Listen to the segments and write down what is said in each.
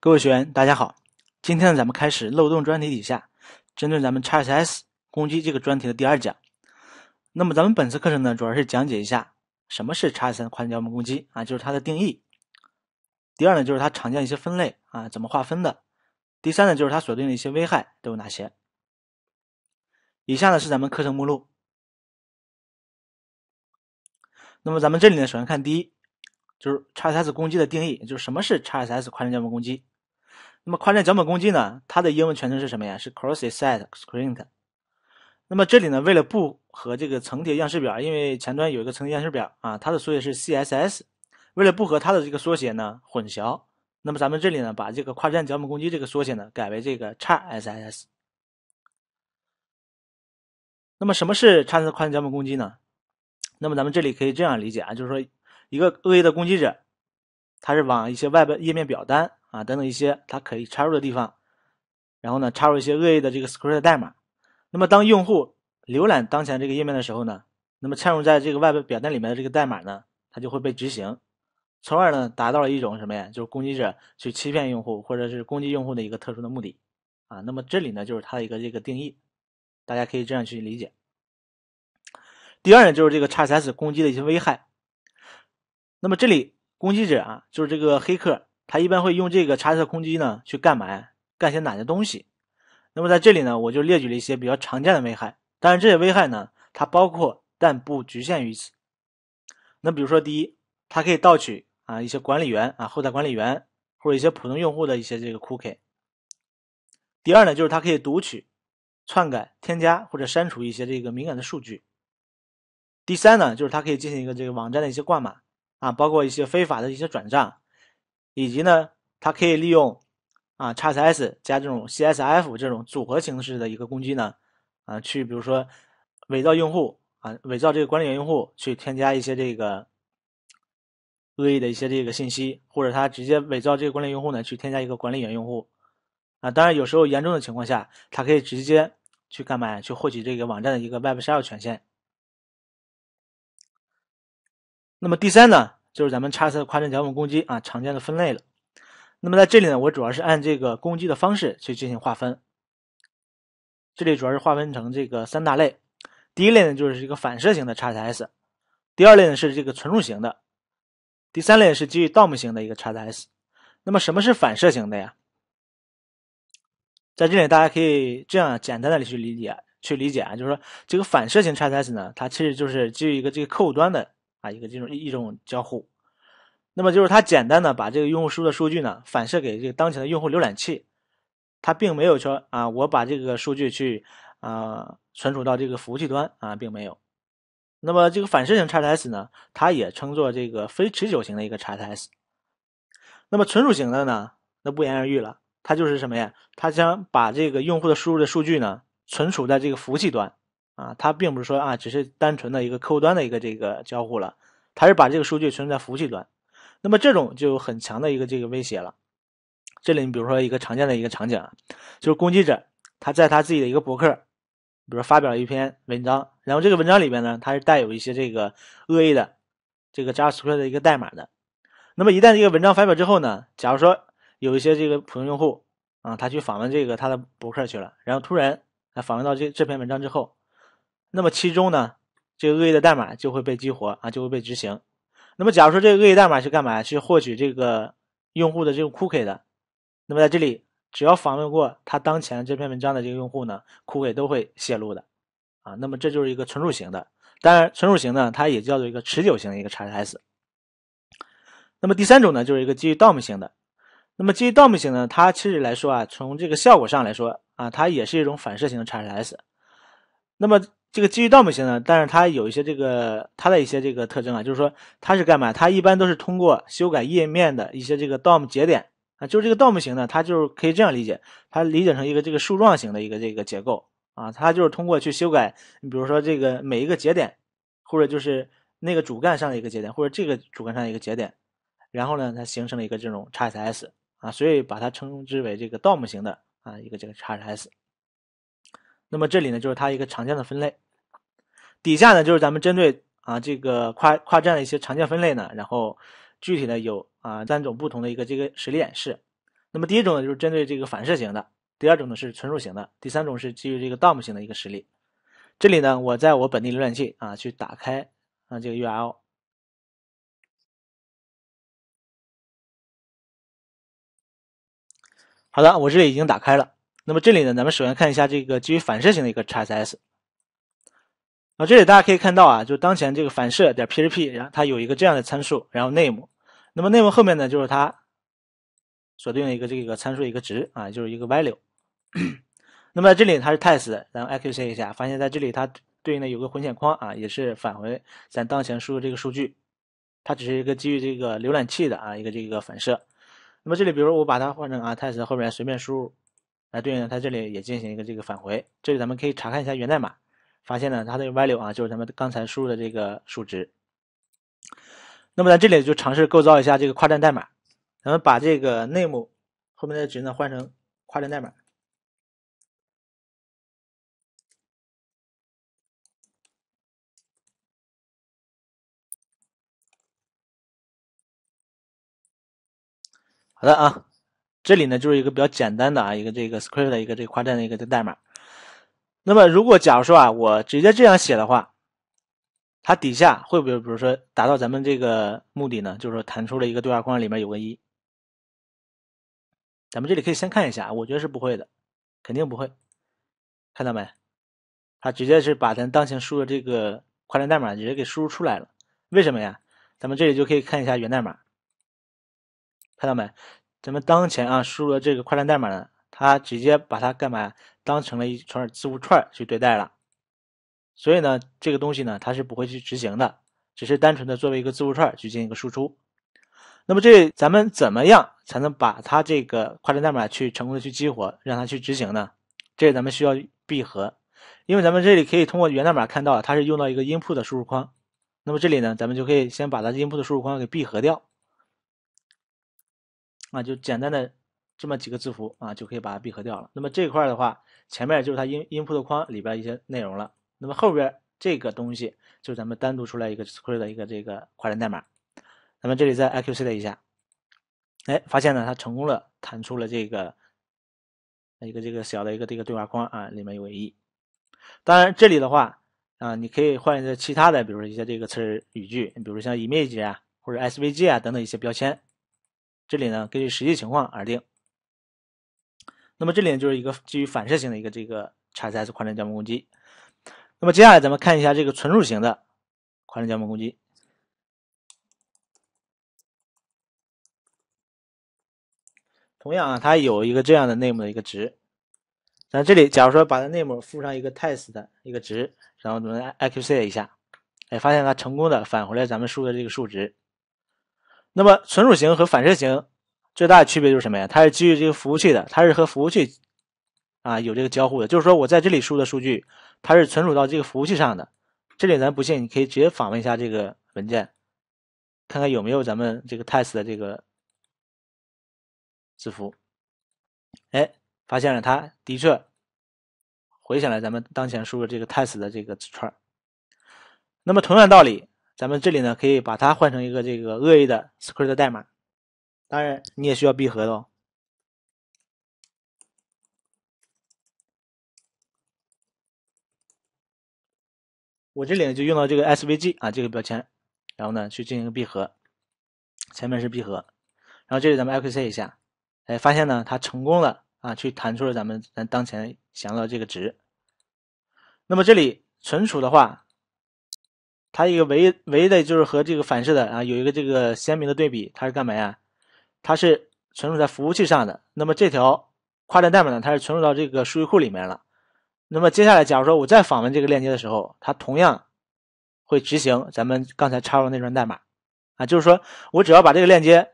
各位学员，大家好！今天呢，咱们开始漏洞专题底下，针对咱们 XSS 攻击这个专题的第二讲。那么，咱们本次课程呢，主要是讲解一下什么是 XSS 跨境加本攻击啊，就是它的定义。第二呢，就是它常见一些分类啊，怎么划分的。第三呢，就是它对定的一些危害都有哪些。以下呢是咱们课程目录。那么，咱们这里呢，首先看第一，就是 XSS 攻击的定义，就是什么是 XSS 跨境加本攻击。那么跨站脚本攻击呢？它的英文全称是什么呀？是 Cross Site Script。那么这里呢，为了不和这个层叠样式表，因为前端有一个层叠样式表啊，它的缩写是 CSS，为了不和它的这个缩写呢混淆，那么咱们这里呢，把这个跨站脚本攻击这个缩写呢改为这个 XSS。那么什么是叉的跨站脚本攻击呢？那么咱们这里可以这样理解啊，就是说一个恶意的攻击者，他是往一些外部页面表单。啊，等等一些它可以插入的地方，然后呢，插入一些恶意的这个 script 代码。那么当用户浏览当前这个页面的时候呢，那么嵌入在这个外部表单里面的这个代码呢，它就会被执行，从而呢，达到了一种什么呀？就是攻击者去欺骗用户，或者是攻击用户的一个特殊的目的。啊，那么这里呢，就是它的一个这个定义，大家可以这样去理解。第二呢就是这个 XSS 攻击的一些危害。那么这里攻击者啊，就是这个黑客。它一般会用这个插件空机呢去干嘛呀？干些哪些东西？那么在这里呢，我就列举了一些比较常见的危害。当然，这些危害呢，它包括但不局限于此。那比如说，第一，它可以盗取啊一些管理员啊后台管理员或者一些普通用户的一些这个 cookie。第二呢，就是它可以读取、篡改、添加或者删除一些这个敏感的数据。第三呢，就是它可以进行一个这个网站的一些挂码啊，包括一些非法的一些转账。以及呢，它可以利用啊，XSS 加这种 c s f 这种组合形式的一个攻击呢，啊，去比如说伪造用户啊，伪造这个管理员用户去添加一些这个恶意的一些这个信息，或者它直接伪造这个管理员用户呢去添加一个管理员用户啊，当然有时候严重的情况下，它可以直接去干嘛呀？去获取这个网站的一个 Web Shell 权限。那么第三呢？就是咱们 x s 跨站脚本攻击啊，常见的分类了。那么在这里呢，我主要是按这个攻击的方式去进行划分。这里主要是划分成这个三大类。第一类呢，就是一个反射型的 x s 第二类呢是这个存储型的；第三类是基于 DOM 型的一个 x s 那么什么是反射型的呀？在这里大家可以这样简单的去理解，去理解啊，就是说这个反射型 x s 呢，它其实就是基于一个这个客户端的。啊，一个这种一种交互，那么就是它简单的把这个用户输入的数据呢反射给这个当前的用户浏览器，它并没有说啊我把这个数据去啊存储到这个服务器端啊，并没有。那么这个反射型 XSS 呢，它也称作这个非持久型的一个 XSS。那么存储型的呢，那不言而喻了，它就是什么呀？它将把这个用户的输入的数据呢存储在这个服务器端。啊，它并不是说啊，只是单纯的一个客户端的一个这个交互了，它是把这个数据存在服务器端，那么这种就有很强的一个这个威胁了。这里你比如说一个常见的一个场景啊，就是攻击者他在他自己的一个博客，比如发表了一篇文章，然后这个文章里边呢，它是带有一些这个恶意的这个 JavaScript 的一个代码的。那么一旦这个文章发表之后呢，假如说有一些这个普通用户啊，他去访问这个他的博客去了，然后突然他访问到这这篇文章之后。那么其中呢，这个恶意的代码就会被激活啊，就会被执行。那么假如说这个恶意代码是干嘛？去获取这个用户的这个 cookie 的。那么在这里，只要访问过他当前这篇文章的这个用户呢，cookie 都会泄露的。啊，那么这就是一个存储型的。当然，存储型呢，它也叫做一个持久型的一个 x s 那么第三种呢，就是一个基于 DOM 型的。那么基于 DOM 型呢，它其实来说啊，从这个效果上来说啊，它也是一种反射型的 CS。那么这个基于 DOM 型的，但是它有一些这个它的一些这个特征啊，就是说它是干嘛？它一般都是通过修改页面的一些这个 DOM 节点啊，就是这个 DOM 型呢，它就是可以这样理解，它理解成一个这个树状型的一个这个结构啊，它就是通过去修改，你比如说这个每一个节点，或者就是那个主干上的一个节点，或者这个主干上的一个节点，然后呢，它形成了一个这种 XSS 啊，所以把它称之为这个 DOM 型的啊，一个这个 XSS。那么这里呢，就是它一个常见的分类。底下呢，就是咱们针对啊这个跨跨站的一些常见分类呢，然后具体的有啊三种不同的一个这个实例演示。那么第一种呢，就是针对这个反射型的；第二种呢是存储型的；第三种是基于这个 DOM 型的一个实例。这里呢，我在我本地浏览器啊去打开啊这个 URL。好的，我这里已经打开了。那么这里呢，咱们首先看一下这个基于反射型的一个 x s s 啊，这里大家可以看到啊，就当前这个反射点 P h P，然后它有一个这样的参数，然后 name，那么 name 后面呢就是它锁定了一个这个参数一个值啊，就是一个 value。那么在这里它是 test，然后 I Q C 一下，发现在这里它对应的有个混显框啊，也是返回咱当前输入这个数据，它只是一个基于这个浏览器的啊一个这个反射。那么这里，比如我把它换成啊 test，后面随便输入，那对应的它这里也进行一个这个返回。这里咱们可以查看一下源代码。发现呢，它的 y e 啊，就是咱们刚才输入的这个数值。那么在这里就尝试构造一下这个跨站代码，咱们把这个 name 后面的值呢换成跨站代码。好的啊，这里呢就是一个比较简单的啊一个这个 script 的一个这个跨站的一个代码。那么，如果假如说啊，我直接这样写的话，它底下会不会，比如说达到咱们这个目的呢？就是说弹出了一个对话框，里面有个一。咱们这里可以先看一下我觉得是不会的，肯定不会。看到没？它直接是把咱当前输的这个快传代码直接给输入出来了。为什么呀？咱们这里就可以看一下源代码，看到没？咱们当前啊输入的这个快传代码呢？它直接把它干嘛当成了一串字符串去对待了，所以呢，这个东西呢，它是不会去执行的，只是单纯的作为一个字符串去进行一个输出。那么这咱们怎么样才能把它这个跨站代码去成功的去激活，让它去执行呢？这咱们需要闭合，因为咱们这里可以通过源代码看到，它是用到一个音 t 的输入框。那么这里呢，咱们就可以先把它音 t 的输入框给闭合掉，啊，就简单的。这么几个字符啊，就可以把它闭合掉了。那么这块的话，前面就是它音音谱的框里边一些内容了。那么后边这个东西就是咱们单独出来一个 script 的一个这个扩展代码。咱们这里再 i q c u 一下，哎，发现呢它成功了，弹出了这个一个这个小的一个这个对话框啊，里面有一个 E。当然这里的话啊，你可以换一些其他的，比如说一些这个词语句，你比如像 image 啊或者 SVG 啊等等一些标签。这里呢根据实际情况而定。那么这里就是一个基于反射型的一个这个 XSS 跨站脚攻击。那么接下来咱们看一下这个存储型的跨站脚本攻击。同样啊，它有一个这样的 name 的一个值。咱这里假如说把它 name 附上一个 test 的一个值，然后咱们 execute 一下，哎，发现它成功的返回了咱们输的这个数值。那么存储型和反射型。最大的区别就是什么呀？它是基于这个服务器的，它是和服务器啊有这个交互的。就是说我在这里输的数据，它是存储到这个服务器上的。这里咱不信，你可以直接访问一下这个文件，看看有没有咱们这个 test 的这个字符。哎，发现了，它的确回想了咱们当前输入这个 test 的这个字串。那么同样道理，咱们这里呢可以把它换成一个这个恶意的 script 代码。当然，你也需要闭合的哦。我这里呢就用到这个 SVG 啊这个标签，然后呢去进行闭合，前面是闭合，然后这里咱们 L C 一下，哎，发现呢它成功了啊，去弹出了咱们咱当前想要的这个值。那么这里存储的话，它一个唯一唯一的就是和这个反射的啊有一个这个鲜明的对比，它是干嘛呀？它是存储在服务器上的，那么这条跨站代码呢？它是存储到这个数据库里面了。那么接下来，假如说我在访问这个链接的时候，它同样会执行咱们刚才插入那串代码啊，就是说我只要把这个链接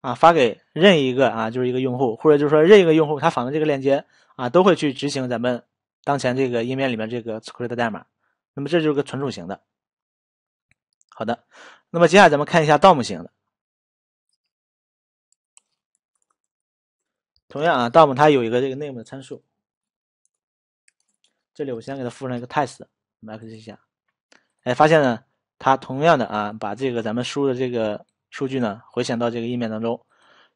啊发给任意一个啊，就是一个用户，或者就是说任意一个用户他访问这个链接啊，都会去执行咱们当前这个页面里面这个 script 代码。那么这就是个存储型的。好的，那么接下来咱们看一下 DOM 型的。同样啊，dom 它有一个这个 name 的参数，这里我先给它附上一个 test，我们 x 一下，哎，发现呢，它同样的啊，把这个咱们输入的这个数据呢回显到这个页面当中。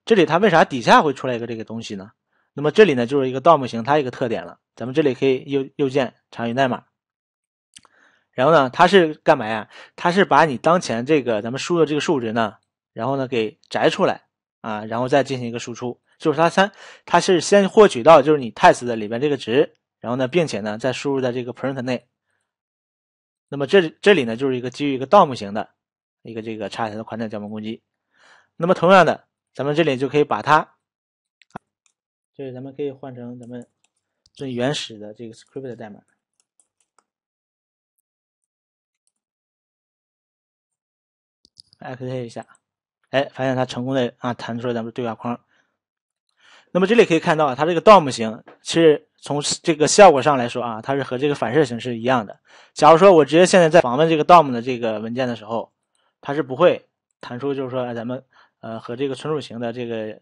这里它为啥底下会出来一个这个东西呢？那么这里呢就是一个 dom 型，它一个特点了。咱们这里可以右右键查询代码，然后呢，它是干嘛呀？它是把你当前这个咱们输的这个数值呢，然后呢给摘出来啊，然后再进行一个输出。就是它三，它是先获取到就是你 t e s t 的里边这个值，然后呢，并且呢再输入在这个 print 内。那么这这里呢就是一个基于一个盗墓型的一个这个插件的宽带脚本攻击。那么同样的，咱们这里就可以把它，就是咱们可以换成咱们最原始的这个 script 的代码 e x e t 一下，哎，发现它成功的啊，弹出了咱们对话框。那么这里可以看到啊，它这个 DOM 型，其实从这个效果上来说啊，它是和这个反射型是一样的。假如说我直接现在在访问这个 DOM 的这个文件的时候，它是不会弹出，就是说咱们呃和这个存储型的这个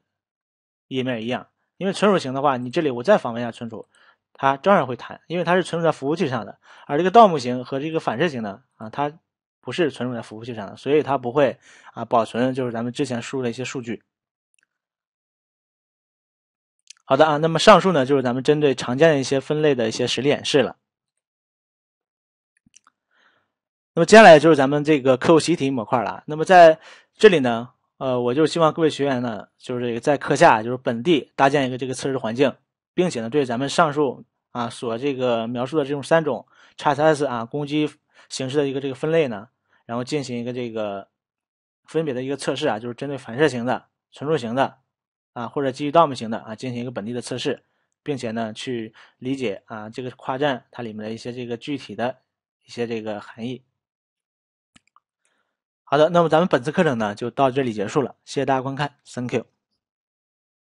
页面一样。因为存储型的话，你这里我再访问一下存储，它照样会弹，因为它是存储在服务器上的。而这个 DOM 型和这个反射型呢，啊，它不是存储在服务器上的，所以它不会啊保存，就是咱们之前输入的一些数据。好的啊，那么上述呢就是咱们针对常见的一些分类的一些实例演示了。那么接下来就是咱们这个课后习题模块了。那么在这里呢，呃，我就希望各位学员呢，就是这个在课下就是本地搭建一个这个测试环境，并且呢对咱们上述啊所这个描述的这种三种 XSS 啊攻击形式的一个这个分类呢，然后进行一个这个分别的一个测试啊，就是针对反射型的、存储型的。啊，或者基于 DOM 型的啊，进行一个本地的测试，并且呢，去理解啊这个跨站它里面的一些这个具体的一些这个含义。好的，那么咱们本次课程呢就到这里结束了，谢谢大家观看，Thank you。